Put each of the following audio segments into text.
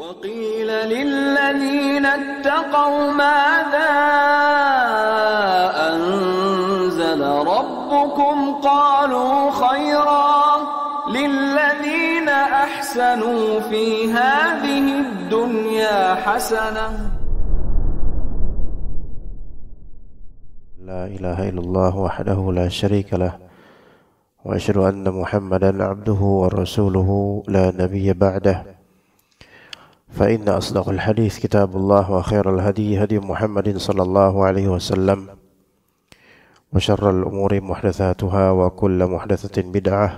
وقيل للذين اتقوا ماذا أنزل ربكم قالوا خيرا للذين أحسنوا في هذه الدنيا حسنة لا إله إلا الله وحده لا شريك له وأشهد أن محمدا عبده ورسوله لا نبي بعده فإن أصدق الحديث كتاب الله وخير الهدي هدي محمد صلى الله عليه وسلم وشر الأمور محدثاتها وكل محدثة بدعة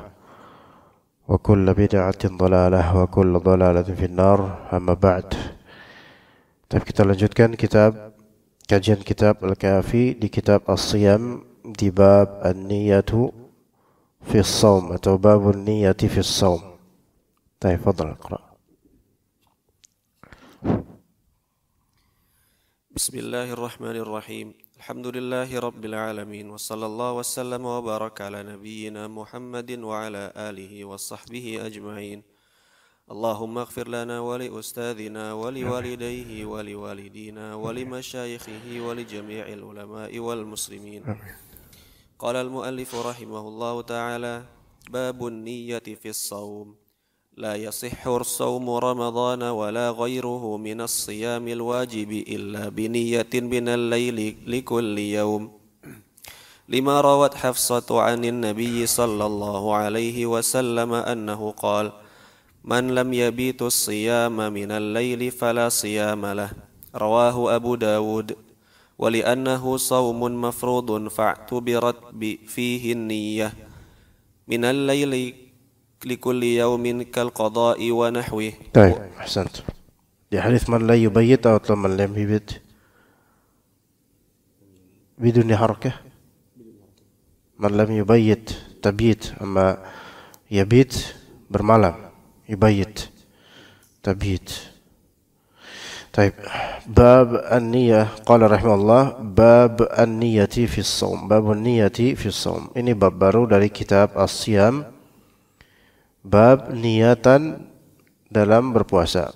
وكل بدعة ضلالة وكل ضلالة في النار أما بعد طيب kita lanjutkan kitab kajian kitab Al-Kafi di kitab As-Siyam di bab An-Niyatu fi Saum atau Babun Niyati fi Saum. fadhal, بسم الله الرحمن الرحيم الحمد لله رب العالمين وصلى الله وسلم وبارك على نبينا محمد وعلى آله وصحبه أجمعين اللهم اغفر لنا ولأستاذنا ولوالديه ولوالدينا ولمشايخه ولجميع العلماء والمسلمين قال المؤلف رحمه الله تعالى باب النية في الصوم لا يصح صوم رمضان ولا غيره من الصيام الواجب إلا بنية من الليل لكل يوم لما روت حفصة عن النبي صلى الله عليه وسلم أنه قال من لم يبيت الصيام من الليل فلا صيام له رواه أبو داود ولأنه صوم مفروض فاعتبرت فيه النية من الليل لكل يوم كالقضاء ونحوه طيب أحسنت حديث من لا يبيت أو من لم يبيت بدون حركة من لم يبيت تبيت أما يبيت برمالم يبيت تبيت طيب باب النية قال رحمه الله باب النية في الصوم باب النية في الصوم إني باب بارو لكتاب الصيام Bab niatan dalam berpuasa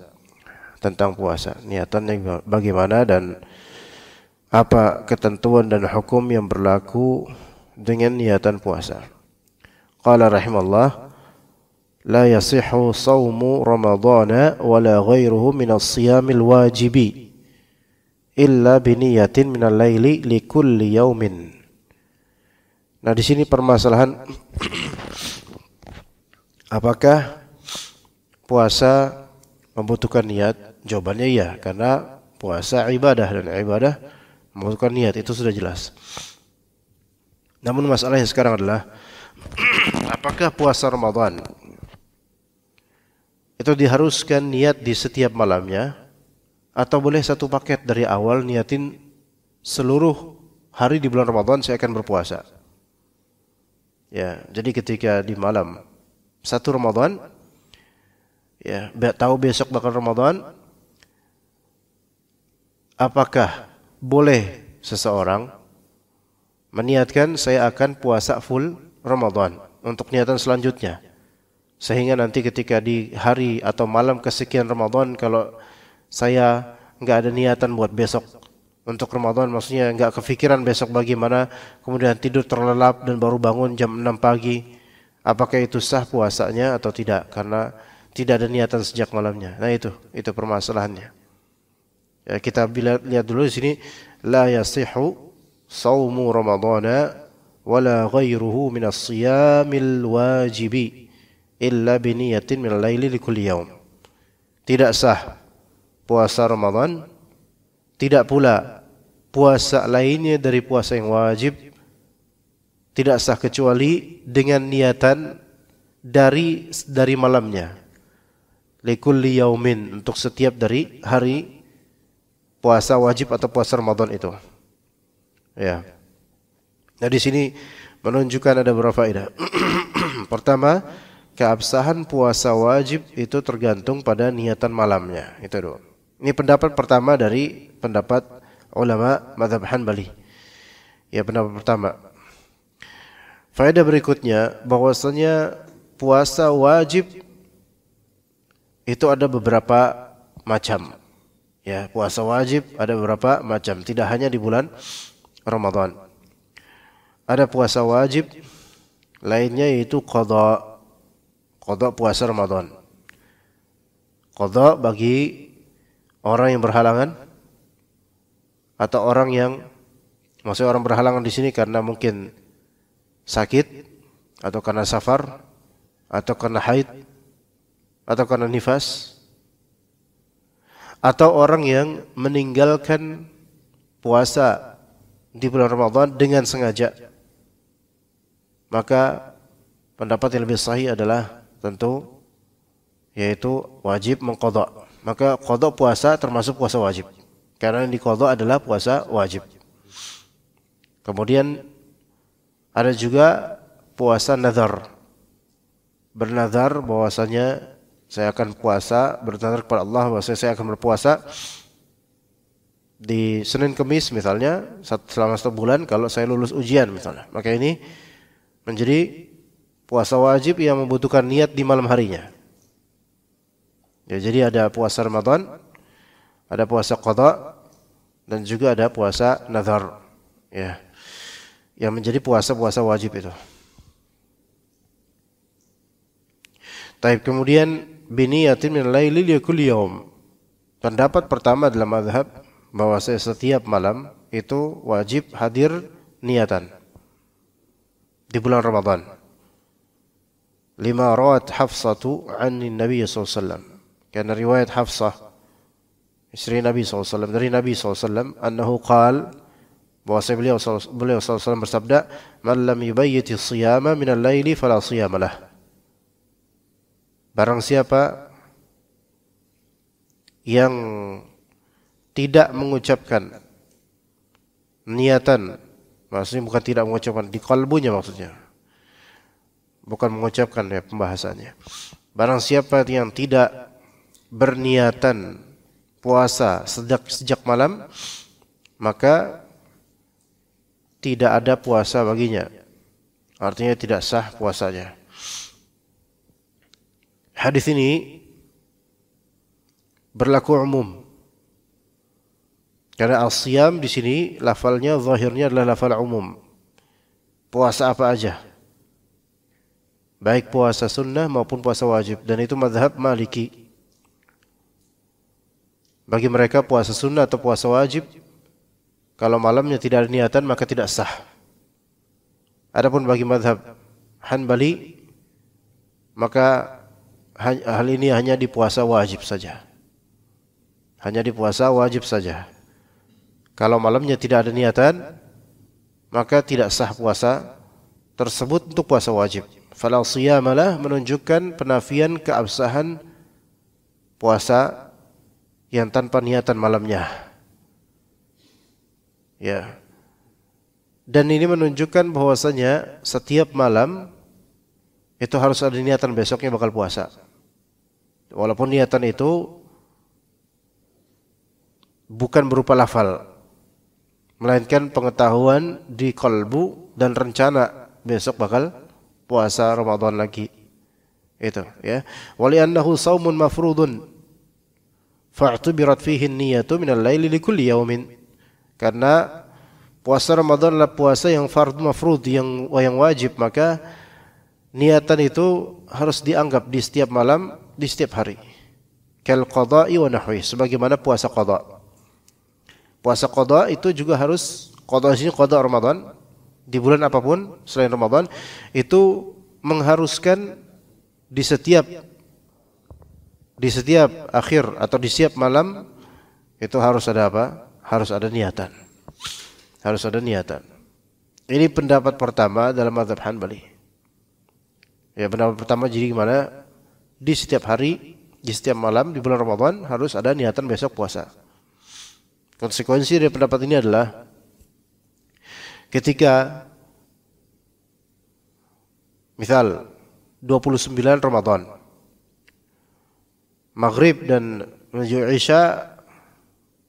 tentang puasa, niatannya bagaimana dan apa ketentuan dan hukum yang berlaku dengan niatan puasa. Qala rahimallah la yasihu saumu ramadhana wala ghairuhu min as-siyamil wajibi illa biniyatin minal laili likulli yaumin. Nah, di sini permasalahan Apakah puasa membutuhkan niat? Jawabannya iya, karena puasa ibadah dan ibadah membutuhkan niat itu sudah jelas. Namun masalahnya sekarang adalah apakah puasa Ramadan itu diharuskan niat di setiap malamnya atau boleh satu paket dari awal niatin seluruh hari di bulan Ramadan saya akan berpuasa. Ya, jadi ketika di malam satu Ramadan ya tahu besok bakal Ramadan apakah boleh seseorang meniatkan saya akan puasa full Ramadan untuk niatan selanjutnya sehingga nanti ketika di hari atau malam kesekian Ramadan kalau saya nggak ada niatan buat besok untuk Ramadan maksudnya nggak kepikiran besok bagaimana kemudian tidur terlelap dan baru bangun jam 6 pagi apakah itu sah puasanya atau tidak karena tidak ada niatan sejak malamnya. Nah itu itu permasalahannya. Ya, kita bila, lihat dulu di sini la yasihu saumu ramadhana wala ghairuhu min as-siyamil wajibi illa bi niyatin min al-laili likulli yaum. Tidak sah puasa Ramadan tidak pula puasa lainnya dari puasa yang wajib tidak sah kecuali dengan niatan dari dari malamnya. Likulli yaumin untuk setiap dari hari puasa wajib atau puasa Ramadan itu. Ya. Nah di sini menunjukkan ada beberapa ide. Pertama, keabsahan puasa wajib itu tergantung pada niatan malamnya. Itu dulu. Ini pendapat pertama dari pendapat ulama madhab Hanbali. Ya pendapat pertama. Faedah berikutnya bahwasanya puasa wajib itu ada beberapa macam. Ya, puasa wajib ada beberapa macam, tidak hanya di bulan Ramadan. Ada puasa wajib lainnya yaitu qada. Qada puasa Ramadan. Qada bagi orang yang berhalangan atau orang yang maksudnya orang berhalangan di sini karena mungkin sakit atau karena safar atau karena haid atau karena nifas atau orang yang meninggalkan puasa di bulan Ramadan dengan sengaja maka pendapat yang lebih sahih adalah tentu yaitu wajib mengkodok maka kodok puasa termasuk puasa wajib karena yang dikodok adalah puasa wajib kemudian ada juga puasa nazar. Bernazar bahwasanya saya akan puasa, bernazar kepada Allah bahwasanya saya akan berpuasa di Senin Kemis misalnya selama satu bulan kalau saya lulus ujian misalnya. Maka ini menjadi puasa wajib yang membutuhkan niat di malam harinya. Ya, jadi ada puasa Ramadan, ada puasa qada dan juga ada puasa nazar. Ya yang menjadi puasa-puasa wajib itu. Taib kemudian bini min laili liyakul yaum. Pendapat pertama dalam madhab bahwa setiap malam itu wajib hadir niatan di bulan Ramadan. Lima rawat Hafsatu anin Nabi SAW. Karena riwayat Hafsah istri Nabi SAW dari Nabi SAW Anahu qala bahwasanya beliau beliau SAW bersabda, "Man lam yubayyiti siyama min al-laili fala siyamalah." Barang siapa yang tidak mengucapkan niatan, maksudnya bukan tidak mengucapkan di kalbunya maksudnya. Bukan mengucapkan ya pembahasannya. Barang siapa yang tidak berniatan puasa sejak sejak malam, maka tidak ada puasa baginya. Artinya tidak sah puasanya. Hadis ini berlaku umum. Karena al-siyam di sini lafalnya zahirnya adalah lafal umum. Puasa apa aja. Baik puasa sunnah maupun puasa wajib dan itu madhab Maliki. Bagi mereka puasa sunnah atau puasa wajib kalau malamnya tidak ada niatan maka tidak sah. Adapun bagi madhab Hanbali maka hal ini hanya di puasa wajib saja. Hanya di puasa wajib saja. Kalau malamnya tidak ada niatan maka tidak sah puasa tersebut untuk puasa wajib. Falal siyamalah menunjukkan penafian keabsahan puasa yang tanpa niatan malamnya. Ya. Dan ini menunjukkan bahwasanya setiap malam itu harus ada niatan besoknya bakal puasa. Walaupun niatan itu bukan berupa lafal, melainkan pengetahuan di kolbu dan rencana besok bakal puasa Ramadan lagi. Itu ya. Wali annahu saumun mafrudun fa'tubirat fihi niyatu al laili li kulli yawmin. Karena puasa Ramadan adalah puasa yang fardu mafrud yang yang wajib maka niatan itu harus dianggap di setiap malam di setiap hari kal qada'i wa nahwi sebagaimana puasa qada puasa qada itu juga harus qada sini qada Ramadan di bulan apapun selain Ramadan itu mengharuskan di setiap di setiap akhir atau di setiap malam itu harus ada apa? harus ada niatan. Harus ada niatan. Ini pendapat pertama dalam mazhab Hanbali. Ya, pendapat pertama jadi gimana? Di setiap hari, di setiap malam di bulan Ramadan harus ada niatan besok puasa. Konsekuensi dari pendapat ini adalah ketika misal 29 Ramadan maghrib dan menuju Isya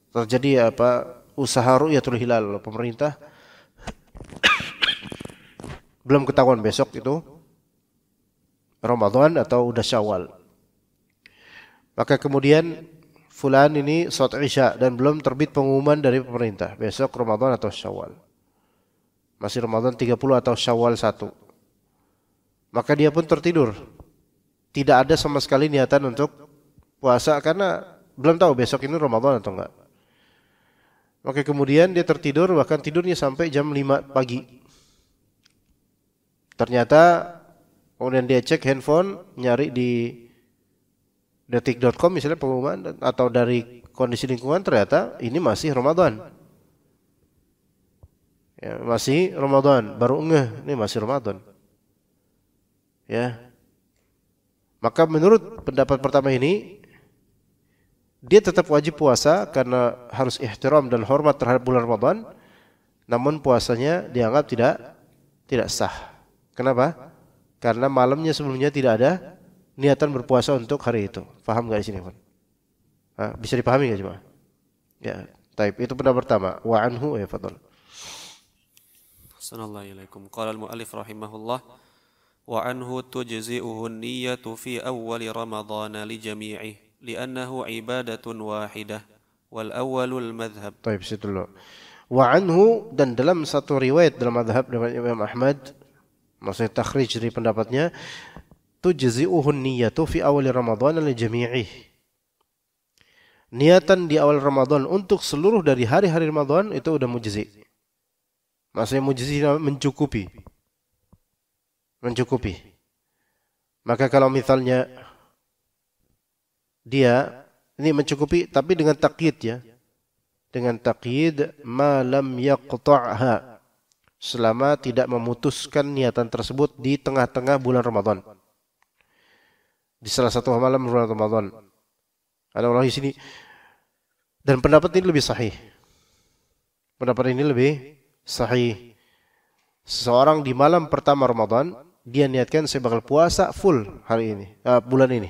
terjadi apa usaha ru'yatul hilal pemerintah belum ketahuan besok itu Ramadan atau udah Syawal. Maka kemudian fulan ini salat Isya dan belum terbit pengumuman dari pemerintah besok Ramadan atau Syawal. Masih Ramadan 30 atau Syawal 1. Maka dia pun tertidur. Tidak ada sama sekali niatan untuk puasa karena belum tahu besok ini Ramadan atau enggak. Maka kemudian dia tertidur bahkan tidurnya sampai jam 5 pagi. Ternyata kemudian dia cek handphone, nyari di detik.com misalnya pengumuman atau dari kondisi lingkungan ternyata ini masih Ramadan. Ya, masih Ramadan, baru ngeh, ini masih Ramadan. Ya. Maka menurut pendapat pertama ini dia tetap wajib puasa karena harus ihtiram dan hormat terhadap bulan Ramadan, namun puasanya dianggap tidak tidak sah. Kenapa? Karena malamnya sebelumnya tidak ada niatan berpuasa untuk hari itu. Paham nggak di sini, kan? bisa dipahami nggak cuma? Ya, taib. Itu pendapat pertama. Wa anhu ya fadl. Assalamualaikum alaikum. Qala al-mu'allif rahimahullah wa anhu tujzi'uhu an-niyyatu fi awwal Ramadhana li jami'i. لأنه عبادة واحدة والأول المذهب طيب situ dulu wa'anhu dan dalam satu riwayat dalam madhab Imam Ahmad maksudnya takhrij dari pendapatnya tujzi'uhun niyatu fi awal Ramadan li jami'ih niatan di awal Ramadan untuk seluruh dari hari-hari Ramadan itu udah mujzi maksudnya mujzi mencukupi mencukupi maka kalau misalnya dia ini mencukupi tapi dengan takyid ya. Dengan takyid malam yaqta'ha selama tidak memutuskan niatan tersebut di tengah-tengah bulan Ramadan. Di salah satu malam bulan Ramadan. Ada orang di sini dan pendapat ini lebih sahih. Pendapat ini lebih sahih. Seseorang di malam pertama Ramadan dia niatkan saya bakal puasa full hari ini, uh, bulan ini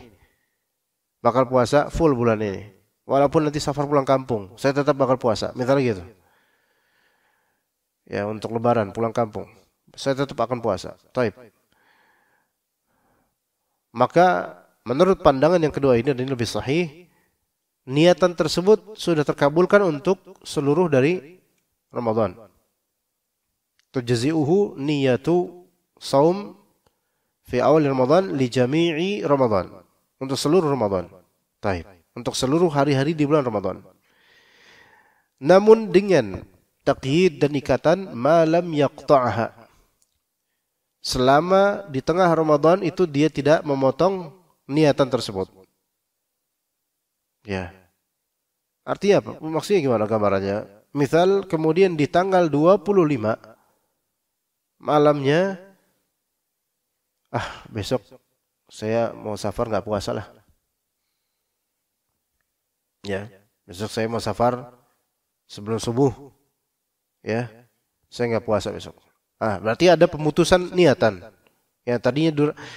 bakal puasa full bulan ini. Walaupun nanti safar pulang kampung, saya tetap bakal puasa. Misalnya gitu. Ya untuk lebaran pulang kampung, saya tetap akan puasa. Taib. Maka menurut pandangan yang kedua ini dan ini lebih sahih, niatan tersebut sudah terkabulkan untuk seluruh dari Ramadan. uhu niyatu saum fi awal Ramadan li jami'i Ramadan untuk seluruh Ramadan. Taib. Untuk seluruh hari-hari di bulan Ramadan. Namun dengan takyid dan ikatan malam yaqta'aha. Selama di tengah Ramadan itu dia tidak memotong niatan tersebut. Ya. Artinya apa? Maksudnya gimana gambarannya? Misal kemudian di tanggal 25 malamnya ah besok saya mau safar nggak puasa lah. Ya, besok saya mau safar sebelum subuh. Ya, saya nggak puasa besok. Ah, berarti ada pemutusan niatan. Yang tadinya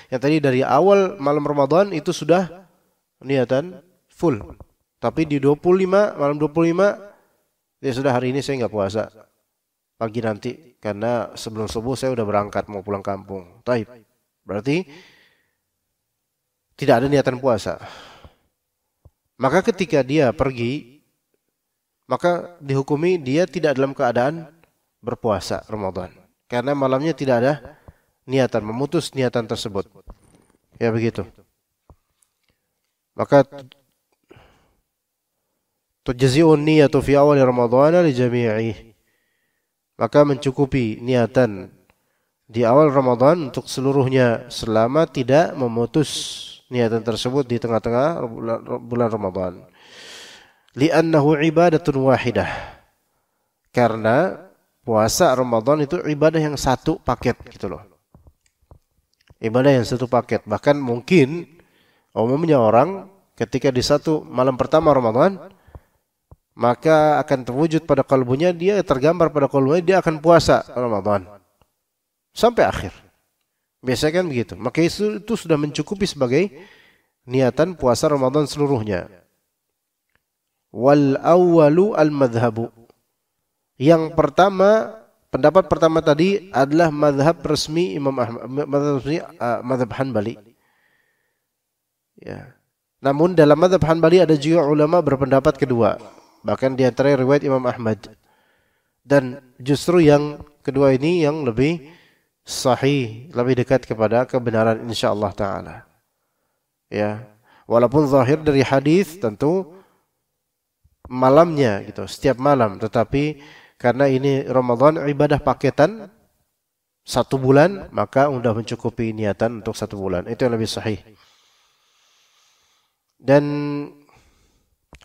yang tadi dari awal malam Ramadan itu sudah niatan full. Tapi di 25 malam 25 ya sudah hari ini saya nggak puasa pagi nanti karena sebelum subuh saya udah berangkat mau pulang kampung. Taib. Berarti tidak ada niatan puasa. Maka ketika dia pergi, maka dihukumi dia tidak dalam keadaan berpuasa Ramadan. Karena malamnya tidak ada niatan, memutus niatan tersebut. Ya begitu. Maka tujzi'un niyatu fi awal Ramadan li jami'i. Maka mencukupi niatan di awal Ramadan untuk seluruhnya selama tidak memutus niatan tersebut di tengah-tengah bulan Ramadan. Li'annahu ibadatun wahidah. Karena puasa Ramadan itu ibadah yang satu paket gitu loh. Ibadah yang satu paket. Bahkan mungkin umumnya orang ketika di satu malam pertama Ramadan maka akan terwujud pada kalbunya dia tergambar pada kalbunya dia akan puasa Ramadan sampai akhir. Biasanya kan begitu. Maka itu, itu sudah mencukupi sebagai niatan puasa Ramadan seluruhnya. Wal awwalu al madhabu. Yang pertama, pendapat pertama tadi adalah madhab resmi Imam Ahmad, madhab resmi uh, madhab Hanbali. Ya. Namun dalam madhab Hanbali ada juga ulama berpendapat kedua. Bahkan di antara riwayat Imam Ahmad. Dan justru yang kedua ini yang lebih sahih, lebih dekat kepada kebenaran insyaallah taala. Ya. Walaupun zahir dari hadis tentu malamnya gitu, setiap malam, tetapi karena ini Ramadan ibadah paketan satu bulan, maka sudah mencukupi niatan untuk satu bulan. Itu yang lebih sahih. Dan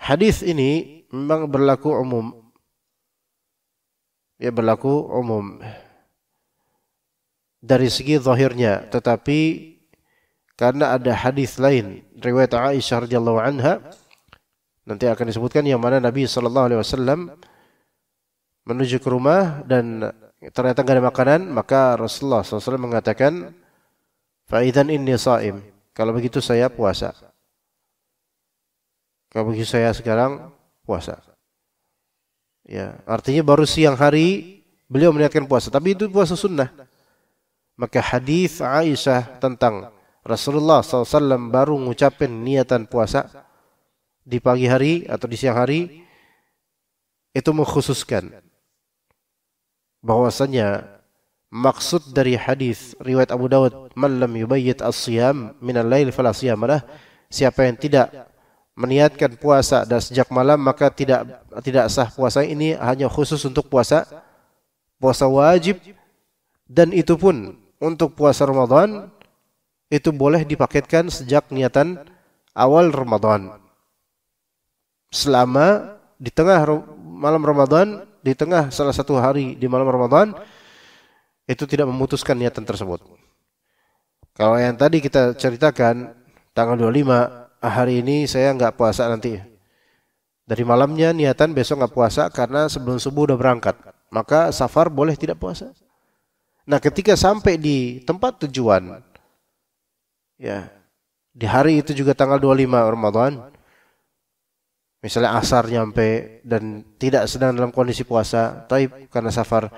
hadis ini memang berlaku umum. Ya berlaku umum dari segi zahirnya tetapi karena ada hadis lain riwayat Aisyah radhiyallahu anha nanti akan disebutkan yang mana Nabi sallallahu alaihi wasallam menuju ke rumah dan ternyata tidak ada makanan maka Rasulullah SAW mengatakan faidan inni saim kalau begitu saya puasa kalau begitu saya sekarang puasa ya artinya baru siang hari beliau meniatkan puasa tapi itu puasa sunnah maka hadis Aisyah tentang Rasulullah SAW baru ngucapin niatan puasa di pagi hari atau di siang hari itu mengkhususkan bahwasanya maksud dari hadis riwayat Abu Dawud malam yubayyit as-siyam min al-lail fala siyamalah siapa yang tidak meniatkan puasa dan sejak malam maka tidak tidak sah puasa ini hanya khusus untuk puasa puasa wajib dan itu pun untuk puasa Ramadan itu boleh dipaketkan sejak niatan awal Ramadan. Selama di tengah malam Ramadan, di tengah salah satu hari di malam Ramadan, itu tidak memutuskan niatan tersebut. Kalau yang tadi kita ceritakan, tanggal 25, hari ini saya nggak puasa nanti. Dari malamnya niatan besok nggak puasa karena sebelum subuh udah berangkat. Maka safar boleh tidak puasa. Nah, ketika sampai di tempat tujuan, ya, di hari itu juga tanggal 25 Ramadan, misalnya asar nyampe dan tidak sedang dalam kondisi puasa, tapi karena safar,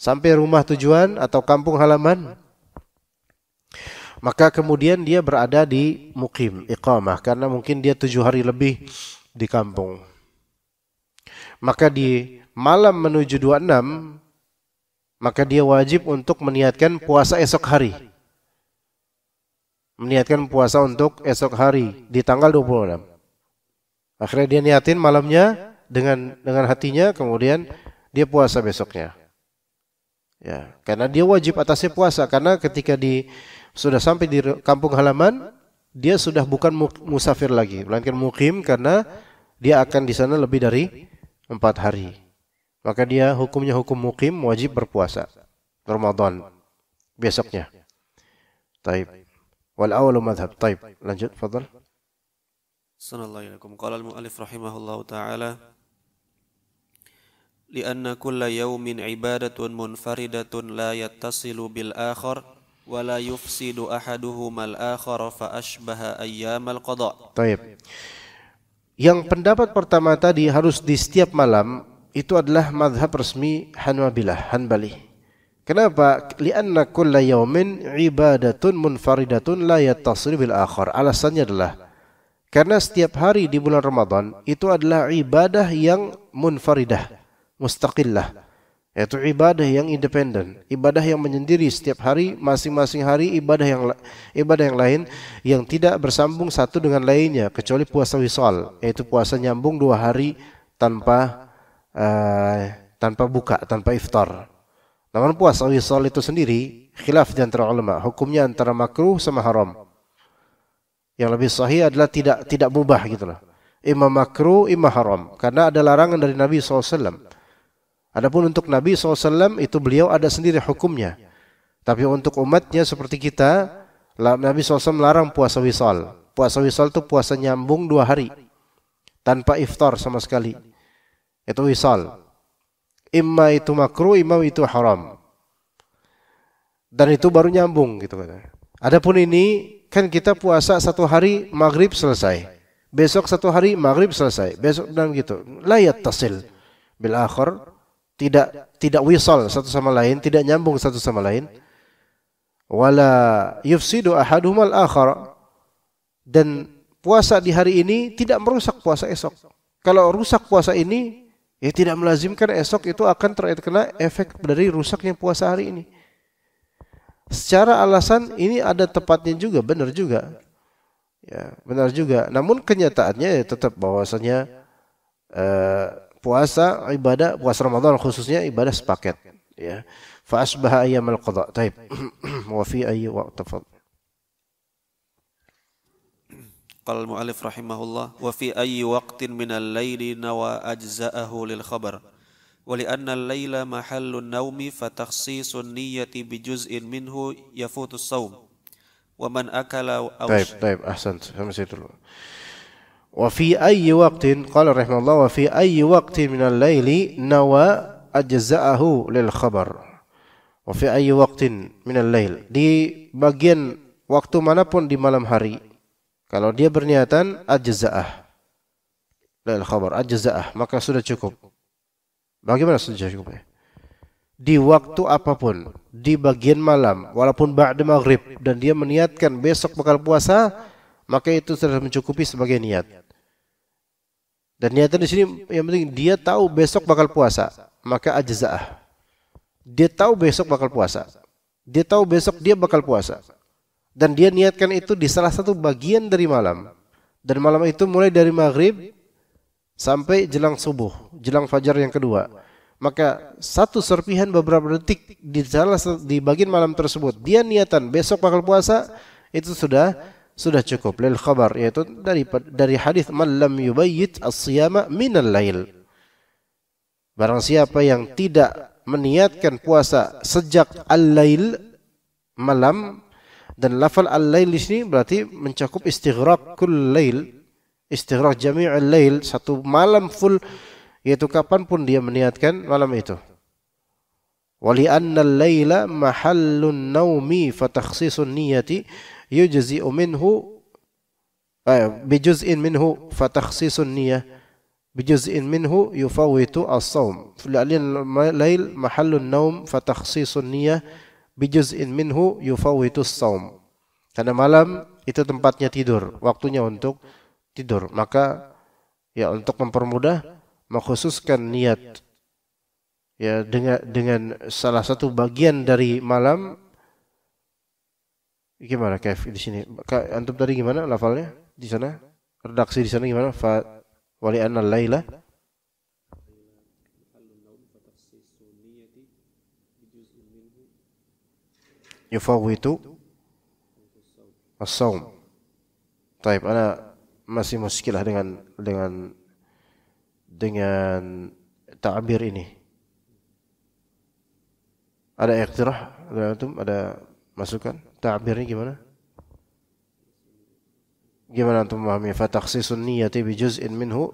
sampai rumah tujuan atau kampung halaman, maka kemudian dia berada di mukim, iqamah, karena mungkin dia tujuh hari lebih di kampung. Maka di malam menuju 26, maka dia wajib untuk meniatkan puasa esok hari. Meniatkan puasa untuk esok hari di tanggal 26. Akhirnya dia niatin malamnya dengan dengan hatinya kemudian dia puasa besoknya. Ya, karena dia wajib atasnya puasa karena ketika di sudah sampai di kampung halaman dia sudah bukan musafir lagi, melainkan mukim karena dia akan di sana lebih dari empat hari maka dia hukumnya hukum mukim wajib berpuasa Ramadan besoknya. Taib. Wal awalu madhab. Taib. Lanjut, fadl. Sallallahu alaikum. Qala al-mu'alif rahimahullahu ta'ala. لأن كل يوم عبادة منفردة لا يتصل بالآخر ولا يفسد أحدهما الآخر فأشبه al القضاء Taib. Yang pendapat pertama tadi harus di setiap malam itu adalah madhab resmi Hanwabilah, Hanbali. Kenapa? Lianna kulla yaumin ibadatun munfaridatun la yattasil bil akhar. Alasannya adalah karena setiap hari di bulan Ramadan itu adalah ibadah yang munfaridah, mustaqillah. Yaitu ibadah yang independen, ibadah yang menyendiri setiap hari, masing-masing hari ibadah yang ibadah yang lain yang tidak bersambung satu dengan lainnya kecuali puasa wisal, yaitu puasa nyambung dua hari tanpa Eh, tanpa buka, tanpa iftar. Namun puasa wisol itu sendiri khilaf di antara ulama, hukumnya antara makruh sama haram. Yang lebih sahih adalah tidak tidak mubah gitu loh. Imam makruh, imam haram karena ada larangan dari Nabi SAW. Adapun untuk Nabi SAW itu beliau ada sendiri hukumnya. Tapi untuk umatnya seperti kita, Nabi SAW melarang puasa wisol. Puasa wisol itu puasa nyambung dua hari tanpa iftar sama sekali. Itu wisal. Imma itu makruh, imma itu haram. Dan itu baru nyambung gitu Adapun ini kan kita puasa satu hari maghrib selesai. Besok satu hari maghrib selesai. Besok dan gitu. Layat tasil. Bil akhir tidak tidak wisal satu sama lain, tidak nyambung satu sama lain. Wala yufsidu ahadumal akhor Dan puasa di hari ini tidak merusak puasa esok. Kalau rusak puasa ini, Ya tidak melazimkan esok itu akan terkena efek dari rusaknya puasa hari ini. Secara alasan ini ada tepatnya juga, benar juga. Ya, benar juga. Namun kenyataannya ya tetap bahwasanya eh, puasa ibadah puasa Ramadan khususnya ibadah sepaket ya. Fa asbaha ayyamul qada. Taib. Wa fi ayyi waqt Qala mualif rahimahullah wa fi ayyi waqtin min al-laili nawa ajza'ahu lil khabar wa li anna al-laila mahallun naumi fa takhsisun niyyati bi juz'in minhu yafutu as-sawm wa man akala aw Taib taib ahsant sama situ dulu wa fi ayyi waqtin qala rahimahullah wa fi ayyi waqtin min al-laili nawa ajza'ahu lil khabar wa fi ayyi waqtin min al-lail di bagian waktu manapun di malam hari kalau dia berniatan ajza'ah. Lail khabar ajza'ah, maka sudah cukup. Bagaimana sudah cukupnya? Di waktu apapun, di bagian malam, walaupun ba'da maghrib dan dia meniatkan besok bakal puasa, maka itu sudah mencukupi sebagai niat. Dan niatan di sini yang penting dia tahu besok bakal puasa, maka ajza'ah. Dia tahu besok bakal puasa. Dia tahu besok dia bakal puasa dan dia niatkan itu di salah satu bagian dari malam. Dan malam itu mulai dari maghrib sampai jelang subuh, jelang fajar yang kedua. Maka satu serpihan beberapa detik di salah di bagian malam tersebut, dia niatan besok bakal puasa itu sudah sudah cukup lil khabar yaitu dari dari hadis malam yubayyit as-siyama minal lail. Barang siapa yang tidak meniatkan puasa sejak al-lail malam dan lafal al-lail di sini berarti mencakup istighraq kull lail, istighraq al lail, satu malam full yaitu kapanpun dia meniatkan malam itu. Wali annal laila mahallun naumi fatakhsisun niyati yujzi'u minhu eh, bijuz'in minhu fatakhsisun niyah bijuz'in minhu yufawitu as-sawm. Lail mahallun naum fatakhsisun niyah bijuz'in minhu yufawitu saum. Karena malam itu tempatnya tidur, waktunya untuk tidur. Maka ya untuk mempermudah mengkhususkan niat ya dengan dengan salah satu bagian dari malam gimana Kev di sini antum tadi gimana lafalnya di sana redaksi di sana gimana fa wali anna laila yufawwitu as-saum. Taib, ana masih muskilah dengan dengan dengan ta'bir ini. Ada iqtirah antum? Ada masukan? ini gimana? Gimana antum memahami fa takhsisun niyyati bi juz'in minhu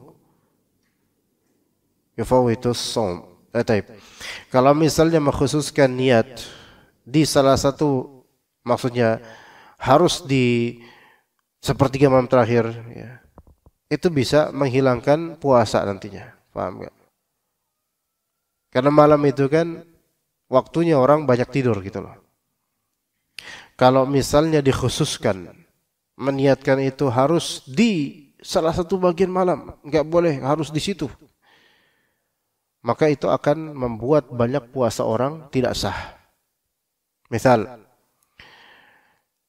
yufawitu as-shaum. Eh, Kalau misalnya mengkhususkan niat di salah satu maksudnya harus di sepertiga malam terakhir ya. Itu bisa menghilangkan puasa nantinya. Paham gak? Karena malam itu kan waktunya orang banyak tidur gitu loh. Kalau misalnya dikhususkan meniatkan itu harus di salah satu bagian malam, nggak boleh harus di situ. Maka itu akan membuat banyak puasa orang tidak sah. Misal,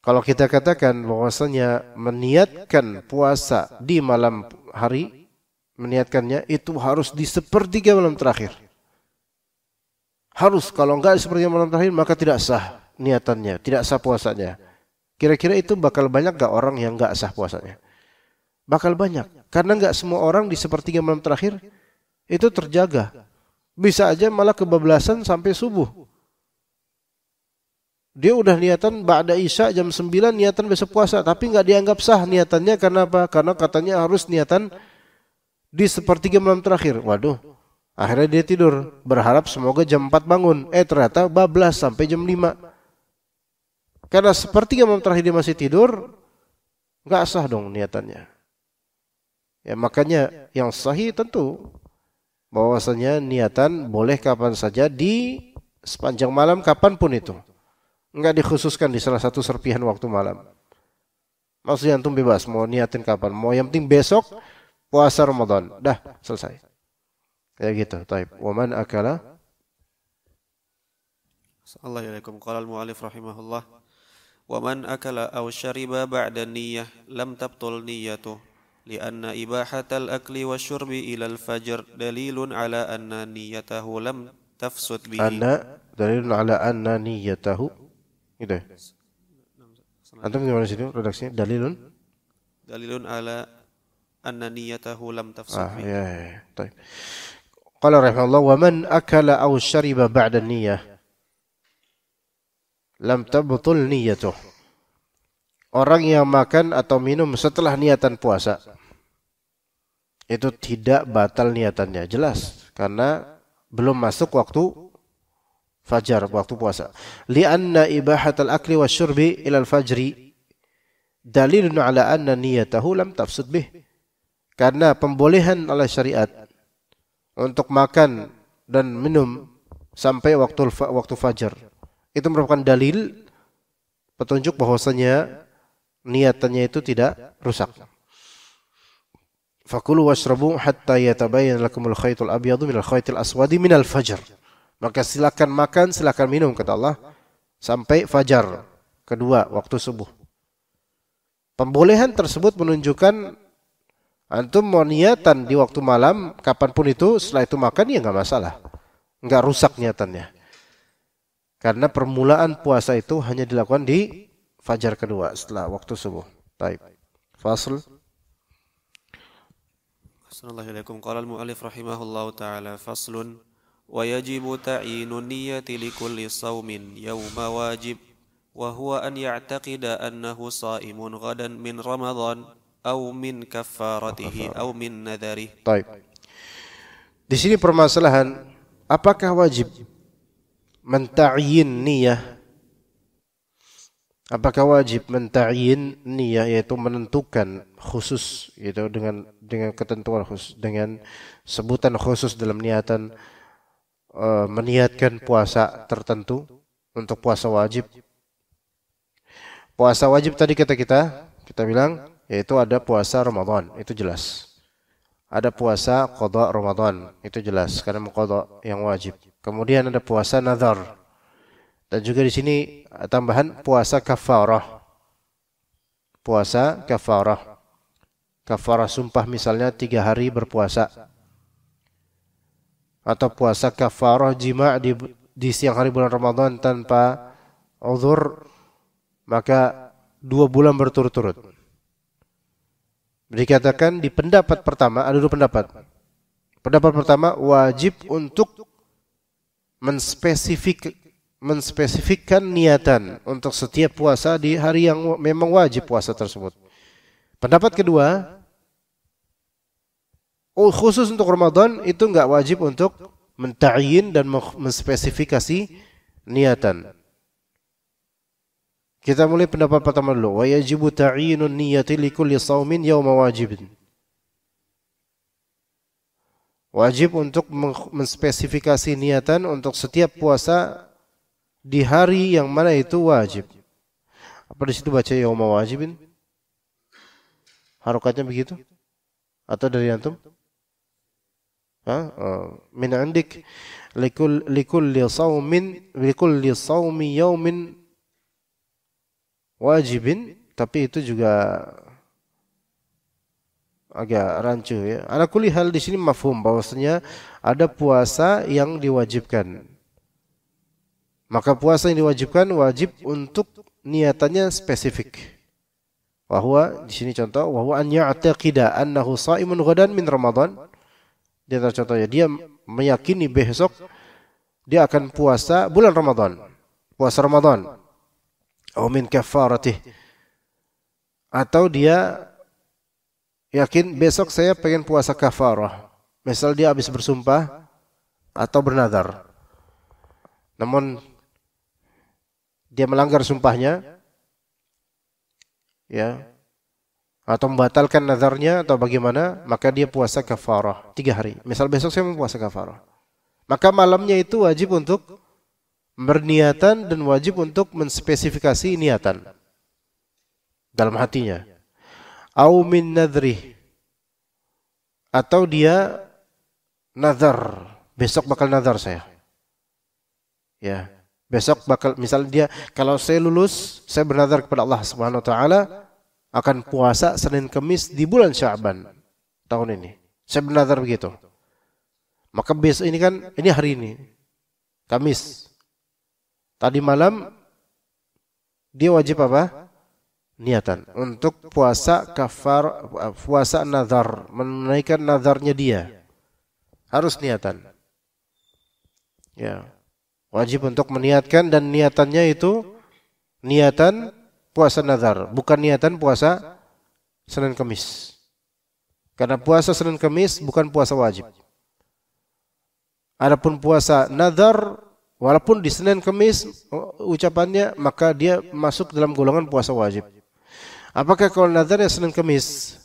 kalau kita katakan bahwasanya meniatkan puasa di malam hari, meniatkannya itu harus di sepertiga malam terakhir. Harus kalau enggak sepertiga malam terakhir maka tidak sah niatannya, tidak sah puasanya. Kira-kira itu bakal banyak gak orang yang enggak sah puasanya? Bakal banyak. Karena enggak semua orang di sepertiga malam terakhir itu terjaga. Bisa aja malah kebablasan sampai subuh dia udah niatan ba'da isya jam 9 niatan besok puasa tapi nggak dianggap sah niatannya karena apa? Karena katanya harus niatan di sepertiga malam terakhir. Waduh. Akhirnya dia tidur, berharap semoga jam 4 bangun. Eh ternyata bablas sampai jam 5. Karena sepertiga malam terakhir dia masih tidur, nggak sah dong niatannya. Ya makanya yang sahih tentu bahwasanya niatan boleh kapan saja di sepanjang malam kapan pun itu nggak dikhususkan di salah satu serpihan waktu malam. Maksudnya antum bebas mau niatin kapan, mau yang penting besok puasa Ramadan. Dah, selesai. Ya gitu. Taib. Waman akala Assalamualaikum. Qala al-mu'alif rahimahullah. Wa akala aw syariba ba'da niyyah lam tabtul niyyatuh لأن إباحة الأكل والشرب إلى الفجر دليل على أن نيته لم تفسد به. أن دليل على أن نيته Gitu ya? Antum gimana situ redaksinya? Dalilun? Dalilun ala anna niyatahu lam tafsah ah, ya, ya. Taib. Iya. Qala rahimahullah wa man akala aw syariba ba'da niyah lam tabtul niyatuh. Orang yang makan atau minum setelah niatan puasa itu tidak batal niatannya, jelas karena belum masuk waktu fajar waktu puasa. Lianna al akli wa syurbi ilal fajri dalilun ala anna niyatahu lam tafsud bih. Karena pembolehan oleh syariat untuk makan dan minum sampai waktu waktu fajar. Itu merupakan dalil petunjuk bahwasanya niatannya itu tidak rusak. Fakulu washrabu hatta yatabayyana lakumul khaytul abyadu minal khaytil aswadi minal fajr. Maka silakan makan, silakan minum kata Allah sampai fajar. Kedua, waktu subuh. Pembolehan tersebut menunjukkan antum mau niatan di waktu malam kapanpun itu setelah itu makan ya nggak masalah. Nggak rusak niatannya. Karena permulaan puasa itu hanya dilakukan di fajar kedua setelah waktu subuh. Taib Fasl. Assalamualaikum warahmatullahi wabarakatuh. Qala al-mu'allif rahimahullahu taala faslun ويجب تعيين النية لكل صوم يوم واجب وهو أن يعتقد أنه صائم غدا من رمضان أو من كفارته أو من نذره طيب Di sini permasalahan apakah wajib mentayin niat Apakah wajib mentayin niat yaitu menentukan khusus yaitu dengan dengan ketentuan khusus dengan sebutan khusus dalam niatan Eh, meniatkan puasa tertentu untuk puasa wajib. Puasa wajib tadi kata kita, kita bilang yaitu ada puasa Ramadan, itu jelas. Ada puasa qada Ramadan, itu jelas karena mengqada yang wajib. Kemudian ada puasa nazar. Dan juga di sini tambahan puasa kafarah. Puasa kafarah. Kafarah sumpah misalnya tiga hari berpuasa atau puasa kafaroh jima di, di siang hari bulan Ramadan tanpa uzur maka dua bulan berturut-turut. Dikatakan di pendapat pertama ada dua pendapat. Pendapat pertama wajib untuk menspesifik menspesifikkan niatan untuk setiap puasa di hari yang memang wajib puasa tersebut. Pendapat kedua Oh, khusus untuk Ramadan itu nggak wajib untuk mentayin dan menspesifikasi niatan. Kita mulai pendapat pertama dulu. Wajib yajibu ta'yinun niyati li kulli saumin yawma wajibin. Wajib untuk menspesifikasi niatan untuk setiap puasa di hari yang mana itu wajib. Apa di situ baca yawma wajibin? Harokatnya begitu? Atau dari antum? min andik likul likulli saumin likulli saumi yaumin wajibin tapi itu juga agak rancu ya. Ana kuli hal di sini mafhum bahwasanya ada puasa yang diwajibkan. Maka puasa yang diwajibkan wajib untuk niatannya spesifik. Wahwa di sini contoh wahwa an ya'taqida annahu sha'imun ghadan min Ramadan di antara contohnya dia meyakini besok dia akan puasa bulan Ramadan. Puasa Ramadan. amin min kafaratih. Atau dia yakin besok saya pengen puasa kafarah. Misal dia habis bersumpah atau bernadar. Namun dia melanggar sumpahnya ya atau membatalkan nazarnya atau bagaimana, maka dia puasa kafarah tiga hari. Misal besok saya mau puasa kafarah. Maka malamnya itu wajib untuk berniatan dan wajib untuk menspesifikasi niatan dalam hatinya. Au min nadri atau dia nazar besok bakal nazar saya ya besok bakal misal dia kalau saya lulus saya bernazar kepada Allah Subhanahu wa taala akan puasa Senin Kemis di bulan Syaban tahun ini. Saya benar benar begitu. Maka besok ini kan ini hari ini Kamis. Tadi malam dia wajib apa? Niatan untuk puasa kafar puasa nazar, menunaikan nazarnya dia. Harus niatan. Ya. Wajib untuk meniatkan dan niatannya itu niatan puasa nazar, bukan niatan puasa Senin Kemis. Karena puasa Senin Kemis bukan puasa wajib. Adapun puasa nazar walaupun di Senin Kemis oh, ucapannya maka dia masuk dalam golongan puasa wajib. Apakah kalau nazar ya Senin Kemis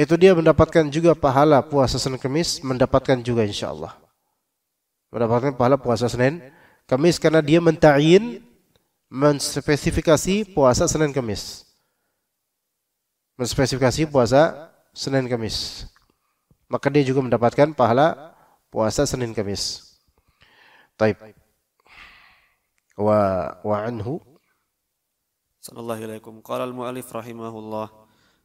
itu dia mendapatkan juga pahala puasa Senin Kemis mendapatkan juga insya Allah mendapatkan pahala puasa Senin Kamis karena dia mentain menspesifikasi puasa Senin Kamis. Menspesifikasi puasa Senin Kamis. Maka dia juga mendapatkan pahala puasa Senin Kamis. Taib. Wa wa anhu sallallahu qala al-muallif rahimahullah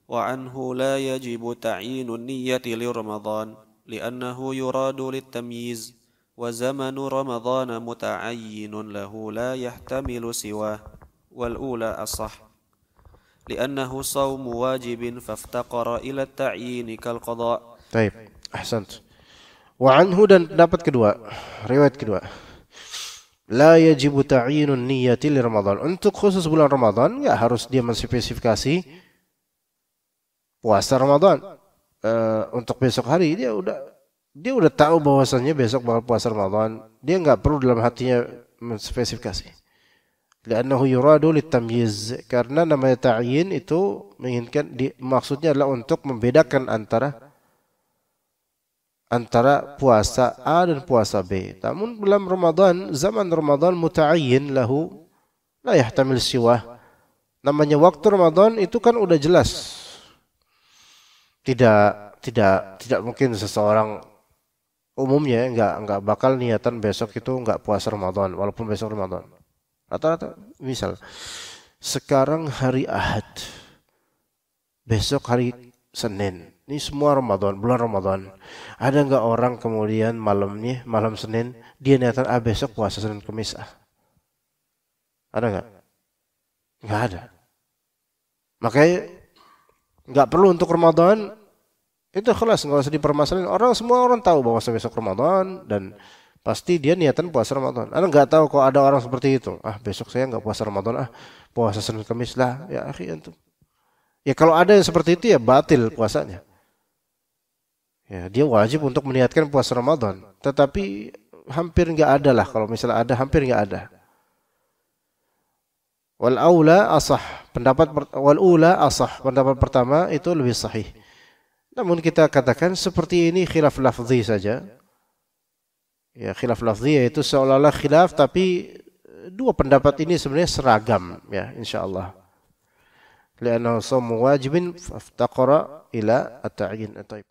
wa anhu la yajibu ta'yinu niyyati li Ramadan li'annahu yuradu lit-tamyiz وزمن رمضان متعين له لا يحتمل سواه والأولى أصح لأنه صوم واجب فافتقر إلى التعيين كالقضاء طيب أحسنت وعنه dan pendapat kedua riwayat kedua La yajibu ta'yinun niyati li Ramadan. Untuk khusus bulan Ramadan, nggak harus dia menspesifikasi puasa Ramadan. Uh, untuk besok hari dia udah dia udah tahu bahwasannya besok bakal puasa Ramadan, dia nggak perlu dalam hatinya menspesifikasi. Li'annahu yuradu litamyiz. Karena namanya ta'yin itu menginginkan di, maksudnya adalah untuk membedakan antara antara puasa A dan puasa B. Namun dalam Ramadan, zaman Ramadan muta'ayyin lahu la yahtamil siwa. Namanya waktu Ramadan itu kan udah jelas. Tidak tidak tidak mungkin seseorang umumnya nggak nggak bakal niatan besok itu nggak puasa Ramadan walaupun besok Ramadan rata-rata misal sekarang hari Ahad besok hari Senin ini semua Ramadan bulan Ramadan ada nggak orang kemudian malamnya malam Senin dia niatan ah besok puasa Senin Kamis ah ada nggak nggak ada makanya nggak perlu untuk Ramadan itu kelas nggak usah dipermasalahin. Orang semua orang tahu bahwa besok Ramadan dan pasti dia niatan puasa Ramadan. Anda nggak tahu kok ada orang seperti itu. Ah besok saya nggak puasa Ramadan. Ah puasa Senin Kamis lah. Ya akhirnya tuh Ya kalau ada yang seperti itu ya batil puasanya. Ya, dia wajib untuk meniatkan puasa Ramadan. Tetapi hampir nggak ada lah kalau misalnya ada hampir nggak ada. Wal aula asah pendapat wal aula asah pendapat pertama itu lebih sahih. Namun kita katakan seperti ini khilaf lafzi saja. Ya khilaf lafzi yaitu seolah-olah khilaf tapi eh, dua pendapat ini sebenarnya seragam ya insyaallah. Li'annahu shawmu wajibin faftaqara ila at-ta'yin.